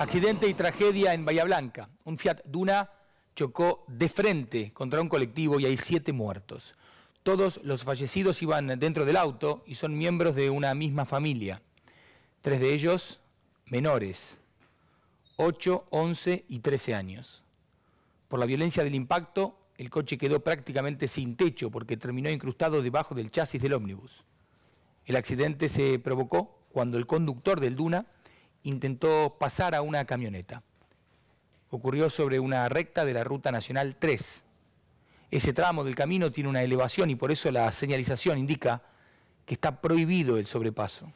Accidente y tragedia en Bahía Blanca. Un Fiat Duna chocó de frente contra un colectivo y hay siete muertos. Todos los fallecidos iban dentro del auto y son miembros de una misma familia. Tres de ellos menores, 8, 11 y 13 años. Por la violencia del impacto, el coche quedó prácticamente sin techo porque terminó incrustado debajo del chasis del ómnibus. El accidente se provocó cuando el conductor del Duna intentó pasar a una camioneta. Ocurrió sobre una recta de la Ruta Nacional 3. Ese tramo del camino tiene una elevación y por eso la señalización indica que está prohibido el sobrepaso.